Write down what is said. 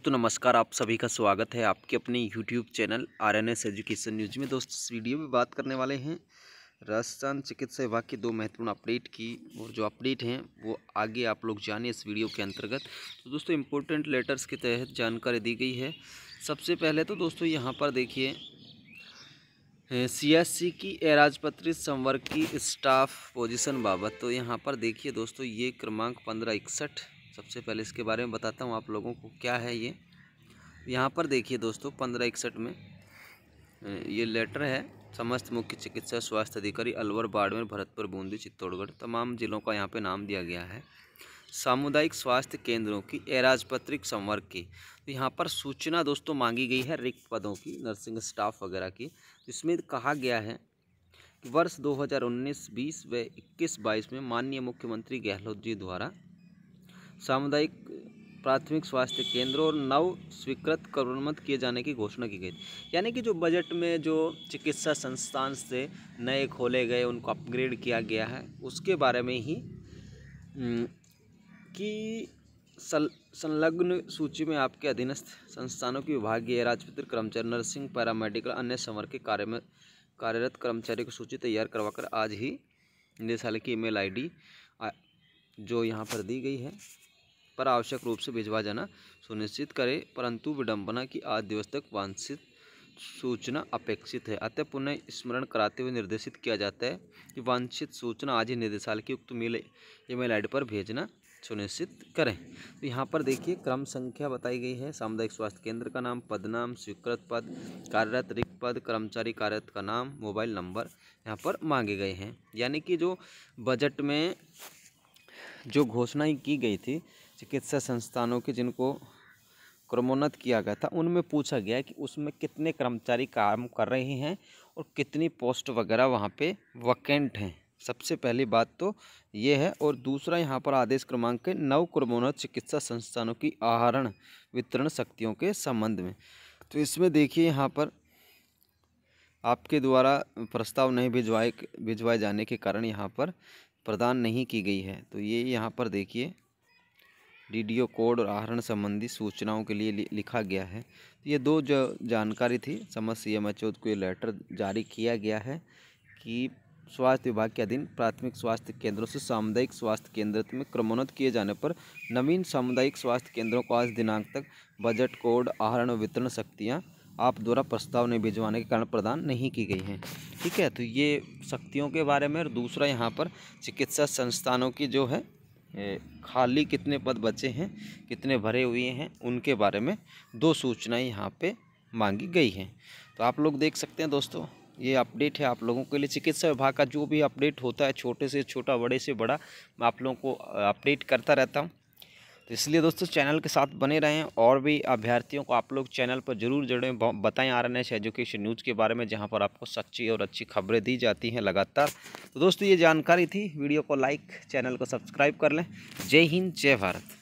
दोस्तों नमस्कार आप सभी का स्वागत है आपके अपने YouTube channel R N S education news में दोस्तों इस वीडियो में बात करने वाले हैं राजस्थान चिकित्सा विभाग के दो महत्वपूर्ण अपडेट की और जो अपडेट हैं वो आगे आप लोग जाने इस वीडियो के अंतर्गत तो दोस्तों इम्पोर्टेंट लेटर्स के तहत जानकारी दी गई है सबसे पहले तो दोस्तों यहाँ पर देखिए सी की अराजपत्रित संवर्ग की स्टाफ पोजिशन बाबत तो यहाँ पर देखिए दोस्तों ये क्रमांक पंद्रह इकसठ सबसे पहले इसके बारे में बताता हूँ आप लोगों को क्या है ये यहाँ पर देखिए दोस्तों पंद्रह इकसठ में ये लेटर है समस्त मुख्य चिकित्सा स्वास्थ्य अधिकारी अलवर बाड़मेर भरतपुर बूंदी चित्तौड़गढ़ तमाम जिलों का यहाँ पे नाम दिया गया है सामुदायिक स्वास्थ्य केंद्रों की एराजपत्रिक संवर्ग की तो यहाँ पर सूचना दोस्तों मांगी गई है रिक्त पदों की नर्सिंग स्टाफ वगैरह की इसमें कहा गया है कि वर्ष उन्नीस बीस व इक्कीस बाईस में माननीय मुख्यमंत्री गहलोत जी द्वारा सामुदायिक प्राथमिक स्वास्थ्य केंद्र और नव स्वीकृत करोन्मत किए जाने की घोषणा की गई थी यानी कि जो बजट में जो चिकित्सा संस्थान से नए खोले गए उनको अपग्रेड किया गया है उसके बारे में ही की संलग्न सूची में आपके अधीनस्थ संस्थानों की विभागीय राजपत्र कर्मचारी नर्सिंग पैरामेडिकल अन्य समर के कार्य में कार्यरत कर्मचारी की सूची तैयार करवाकर आज ही निदेशालय की ईमेल आईडी जो यहाँ पर दी गई है पर आवश्यक रूप से भिजवा जाना सुनिश्चित करें परंतु विडंबना की आज दिवस तक वांछित सूचना अपेक्षित है अतः पुनः स्मरण कराते हुए निर्देशित किया जाता है कि वांछित सूचना आज ही निदेशालय की उक्त मेल ईमेल आईडी पर भेजना सुनिश्चित करें तो यहाँ पर देखिए क्रम संख्या बताई गई है सामुदायिक स्वास्थ्य केंद्र का नाम पद नाम स्वीकृत पद कार्यरत रिक्त पद कर्मचारी कार्यरत का नाम मोबाइल नंबर यहाँ पर मांगे गए हैं यानी कि जो बजट में जो घोषणाएँ की गई थी चिकित्सा संस्थानों के जिनको क्रमोन्नत किया गया था उनमें पूछा गया कि उसमें कितने कर्मचारी काम कर रहे हैं और कितनी पोस्ट वगैरह वहाँ पे वैकेंट हैं सबसे पहली बात तो ये है और दूसरा यहाँ पर आदेश क्रमांक है नव क्रमोन्नत चिकित्सा संस्थानों की आहरण वितरण शक्तियों के संबंध में तो इसमें देखिए यहाँ पर आपके द्वारा प्रस्ताव नहीं भिजवाए भिजवाए जाने के कारण यहाँ पर प्रदान नहीं की गई है तो ये यहाँ पर देखिए डीडीओ कोड और आहरण संबंधी सूचनाओं के लिए लिखा गया है तो ये दो जो जानकारी थी समस्त सी एम एच को ये लेटर जारी किया गया है कि स्वास्थ्य विभाग के अधीन प्राथमिक स्वास्थ्य केंद्रों से सामुदायिक स्वास्थ्य केंद्र में क्रमोन्नत किए जाने पर नवीन सामुदायिक स्वास्थ्य केंद्रों को आज दिनांक तक बजट कोड आहरण और वितरण शक्तियाँ आप द्वारा प्रस्ताव नहीं भिजवाने के कारण प्रदान नहीं की गई हैं ठीक है तो ये शक्तियों के बारे में और दूसरा यहाँ पर चिकित्सा संस्थानों की जो है खाली कितने पद बचे हैं कितने भरे हुए हैं उनके बारे में दो सूचनाएं यहाँ पे मांगी गई हैं तो आप लोग देख सकते हैं दोस्तों ये अपडेट है आप लोगों के लिए चिकित्सा विभाग का जो भी अपडेट होता है छोटे से छोटा बड़े से बड़ा मैं आप लोगों को अपडेट करता रहता हूँ तो इसलिए दोस्तों चैनल के साथ बने रहें और भी अभ्यर्थियों को आप लोग चैनल पर जरूर जुड़ें बताएं R N S education news के बारे में जहां पर आपको सच्ची और अच्छी खबरें दी जाती हैं लगातार तो दोस्तों ये जानकारी थी वीडियो को लाइक चैनल को सब्सक्राइब कर लें जय हिंद जय भारत